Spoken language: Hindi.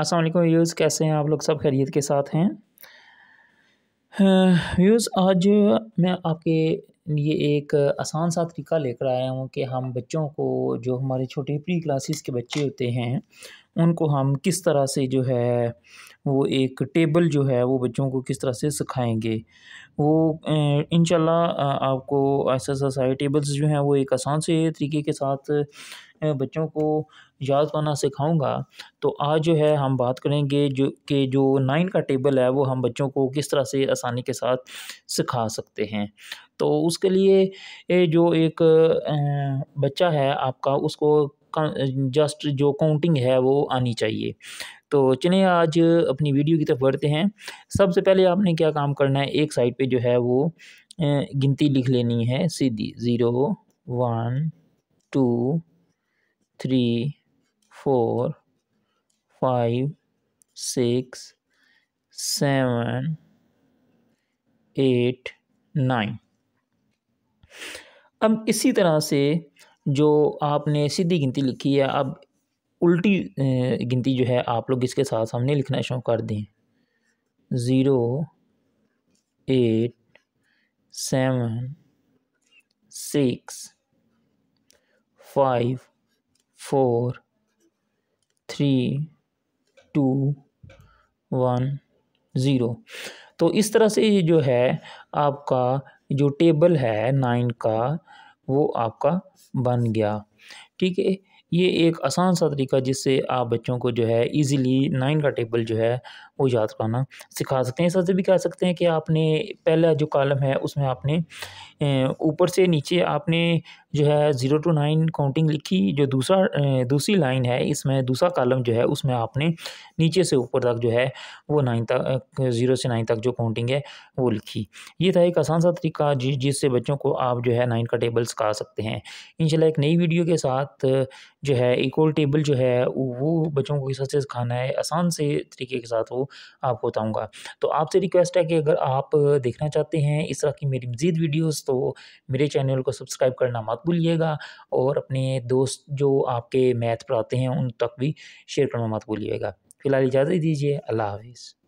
अस्सलाम वालेकुम व्यूज़ कैसे हैं आप लोग सब खैरियत के साथ हैं हाँ, व्यूज़ आज मैं आपके लिए एक आसान सा तरीका लेकर आया हूँ कि हम बच्चों को जो हमारे छोटे प्री क्लासेस के बच्चे होते हैं उनको हम किस तरह से जो है वो एक टेबल जो है वो बच्चों को किस तरह से सिखाएंगे वो इन आपको ऐसा टेबल्स जो हैं वो एक आसान से तरीके के साथ बच्चों को याद करना सिखाऊंगा तो आज जो है हम बात करेंगे जो कि जो नाइन का टेबल है वो हम बच्चों को किस तरह से आसानी के साथ सिखा सकते हैं तो उसके लिए जो एक बच्चा है आपका उसको जस्ट जो काउंटिंग है वो आनी चाहिए तो चलिए आज अपनी वीडियो की तरफ बढ़ते हैं सबसे पहले आपने क्या काम करना है एक साइड पे जो है वो गिनती लिख लेनी है सीधी zero one two three four five six seven eight nine अब इसी तरह से जो आपने सीधी गिनती लिखी है अब उल्टी गिनती जो है आप लोग इसके साथ सामने लिखना शुरू कर दें zero eight seven six five four three two one zero तो इस तरह से ये जो है आपका जो टेबल है नाइन का वो आपका बन गया ठीक है ये एक आसान सा तरीका जिससे आप बच्चों को जो है इजीली नाइन का टेबल जो है वो याद करना सिखा सकते हैं सबसे भी कह सकते हैं कि आपने पहला जो कॉलम है उसमें आपने ऊपर से नीचे आपने जो है ज़ीरो टू नाइन काउंटिंग लिखी जो दूसरा दूसरी लाइन है इसमें दूसरा कॉलम जो है उसमें आपने नीचे से ऊपर तक जो है वो नाइन तक ज़ीरो से नाइन तक जो काउंटिंग है वो लिखी ये था एक आसान सा तरीका जिस जिससे बच्चों को आप जो है नाइन का टेबल सिखा सकते हैं इन एक नई वीडियो के साथ जो है एक और टेबल जो है वो बच्चों को किस से सिखाना है आसान से तरीके के साथ वो आपको बताऊँगा तो आपसे रिक्वेस्ट है कि अगर आप देखना चाहते हैं इस तरह की मेरी मज़ीद वीडियोज़ तो मेरे चैनल को सब्सक्राइब करना मत मत भूलिएगा और अपने दोस्त जो आपके मैथ पढ़ाते हैं उन तक भी शेयर करना मत भूलिएगा फ़िलहाल इजाज़त दीजिए अल्लाह हाफिज़